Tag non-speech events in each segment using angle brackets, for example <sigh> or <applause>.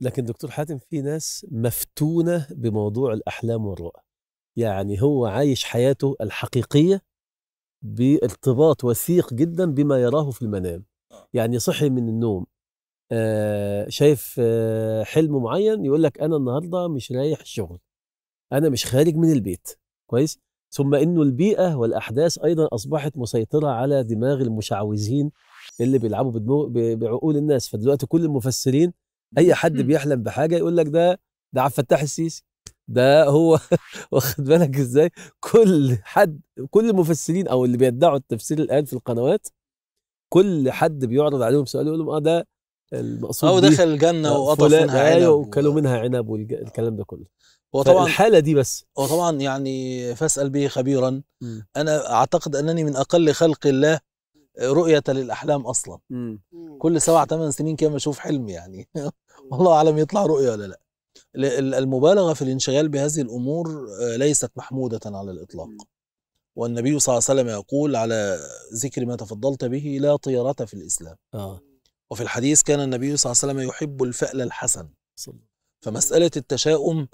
لكن دكتور حاتم في ناس مفتونه بموضوع الاحلام والرؤى يعني هو عايش حياته الحقيقيه بارتباط وثيق جدا بما يراه في المنام آه. يعني صحي من النوم آه شايف آه حلم معين يقول لك انا النهارده مش رايح الشغل انا مش خارج من البيت كويس ثم انه البيئه والاحداث ايضا اصبحت مسيطره على دماغ المشعوذين اللي بيلعبوا بعقول الناس فدلوقتي كل المفسرين اي حد إمم. بيحلم بحاجه يقول لك ده ده عبد الفتاح السيسي ده هو <laughs> واخد بالك ازاي كل حد كل المفسرين او اللي بيدعوا التفسير الان في القنوات كل حد بيعرض عليهم سؤال يقول لهم اه ده المقصود او دخل الجنه آه، وقطف منها عنب أيوه، وكلوا منها عنب والكلام ده كله وطبعا الحاله دي بس وطبعا يعني فاسال به خبيرا م. إمم. انا اعتقد انني من اقل خلق الله رؤيه للاحلام اصلا م. إمم. كل سبع ثمان سنين كده بشوف حلم يعني <laughs> والله اعلم يطلع رؤيه ولا لا المبالغه في الانشغال بهذه الامور آه، ليست محموده على الاطلاق والنبي صلى الله عليه وسلم يقول على ذكر ما تفضلت به لا طيره في الاسلام آه. وفي الحديث كان النبي صلى الله عليه وسلم يحب الفأل الحسن فمسألة التشاؤم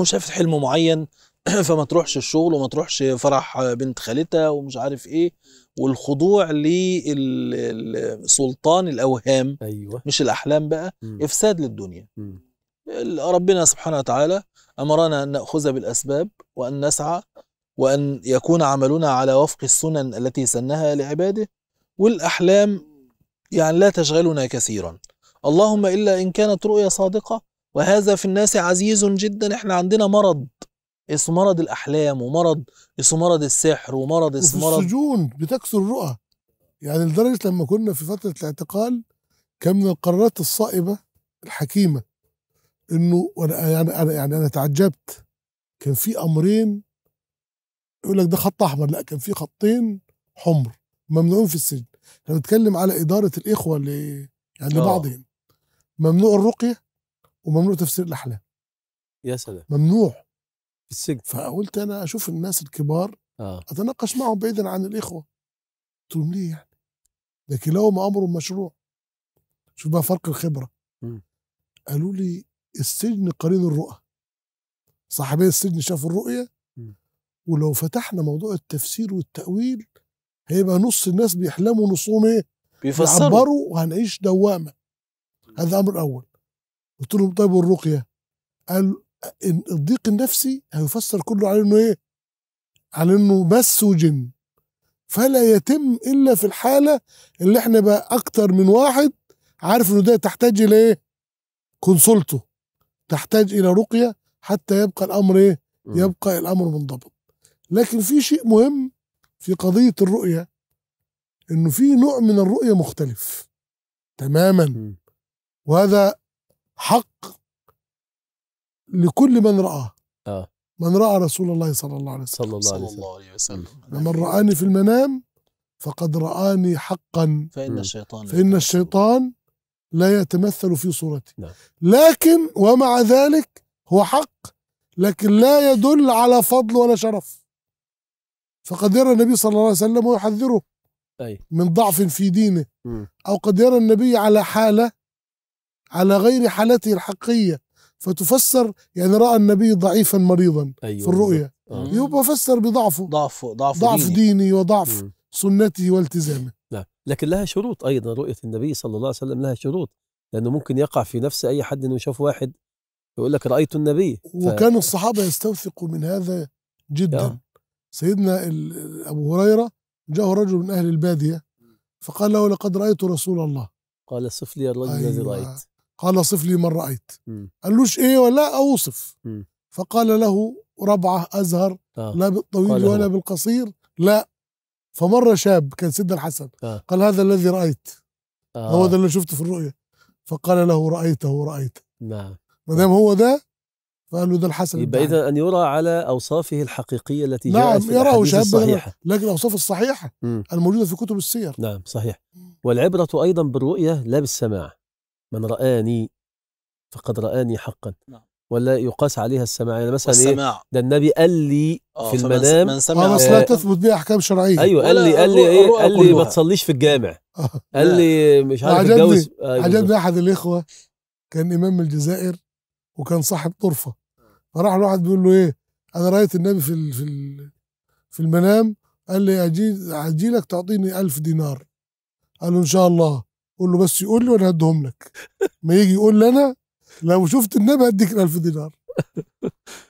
مش <clears throat> حلم معين <clears throat> فما تروحش الشغل وما تروحش فرح بنت خالتها ومش عارف ايه والخضوع لسلطان الاوهام أيوة. مش الاحلام بقى م. افساد للدنيا م. ربنا سبحانه وتعالى امرنا ان ناخذ بالاسباب وان نسعى وان يكون عملنا على وفق السنن التي سنها لعباده والاحلام يعني لا تشغلنا كثيرا اللهم الا ان كانت رؤيا صادقه وهذا في الناس عزيز جدا احنا عندنا مرض اسمه مرض الاحلام ومرض اسمه مرض السحر ومرض اسمه مرض السجون بتكسر الرؤى يعني لدرجه لما كنا في فتره الاعتقال كان من القرارات الصائبه الحكيمه انه وانا يعني انا يعني انا تعجبت كان في امرين يقول لك ده خط احمر لا كان في خطين حمر ممنوعين في السجن احنا بنتكلم على اداره الاخوه اللي يعني آه. لبعضهم ممنوع الرقيه وممنوع تفسير الاحلام يا سلام ممنوع بالسجن فقلت انا اشوف الناس الكبار آه. اتناقش معهم بعيدا عن الاخوه قلت لهم ليه يعني ده كلاهما امر مشروع شوف بقى فرق الخبره م. قالوا لي السجن قرين الرؤى صاحبي السجن شافوا الرؤيه م. ولو فتحنا موضوع التفسير والتاويل هيبقى نص الناس بيحلموا نصهم ايه بيفسروا يعبروا وهنعيش دوامه هذا امر اول قلت لهم طيب والرقيه قال الضيق النفسي هيفسر كله على انه ايه؟ على انه بس وجن فلا يتم الا في الحاله اللي احنا بقى اكتر من واحد عارف انه ده تحتاج الى ايه؟ كونسولته تحتاج الى رقيه حتى يبقى الامر ايه؟ يبقى الامر منضبط لكن في شيء مهم في قضيه الرؤيه انه في نوع من الرؤيه مختلف تماما وهذا حق لكل من رآه آه. من رأى رسول الله صلى الله عليه وسلم صلى الله عليه وسلم, من رآني في المنام فقد رآني حقا فإن الشيطان فإن الشيطان لا يتمثل في صورتي نعم. لكن ومع ذلك هو حق لكن لا يدل على فضل ولا شرف فقد يرى النبي صلى الله عليه وسلم ويحذره أي. من ضعف في دينه م. أو قد يرى النبي على حالة على غير حالته الحقيقية فتفسر يعني راى النبي ضعيفا مريضا أيوة في الرؤيا آه. يبقى فسر بضعفه ضعفه ضعف, ضعف ديني, ديني وضعف م. سنته والتزامه نعم لكن لها شروط ايضا رؤيه النبي صلى الله عليه وسلم لها شروط لانه ممكن يقع في نفس اي حد انه يشوف واحد يقول لك رايت النبي ف... وكان الصحابه يستوثقوا من هذا جدا يا. آه. سيدنا ابو هريره جاءه رجل من اهل الباديه فقال له لقد رايت رسول الله قال صف لي الرجل الذي أيوة. رايت قال صف لي من رأيت قالوش إيه ولا أوصف فقال له ربعة أزهر آه. لا بالطويل ولا هو. بالقصير لا فمر شاب كان سيدنا الحسن آه. قال هذا الذي رأيت آه. هو ده اللي شفته في الرؤية فقال له رأيته رأيته نعم ما دام هو ده فقال له ده الحسن يبقى إذا أن يرى على أوصافه الحقيقية التي نعم جاءت في يراه شاب الصحيحة لكن الأوصاف الصحيحة الموجودة في كتب السير نعم صحيح والعبرة أيضا بالرؤية لا بالسماع من رآني فقد رآني حقا نعم. ولا يقاس عليها السماع يعني مثلا إيه، والسماع. ايه ده النبي قال لي آه، في المنام من سمع آه لا تثبت بها احكام شرعيه ايوه قال لي قال لي ايه قال لي ما تصليش في الجامع <laughs> قال لي مش عارف اتجوز عجبني أيوه. عجبني احد الاخوه كان امام الجزائر وكان صاحب طرفه فراح الواحد بيقول له ايه انا رايت النبي في في في المنام قال لي اجي اجي لك تعطيني ألف دينار قال له ان شاء الله قول له بس يقول لي وانا هديهم لك ما يجي يقول لي انا لو شفت النبي هديك ال 1000 دينار <laughs>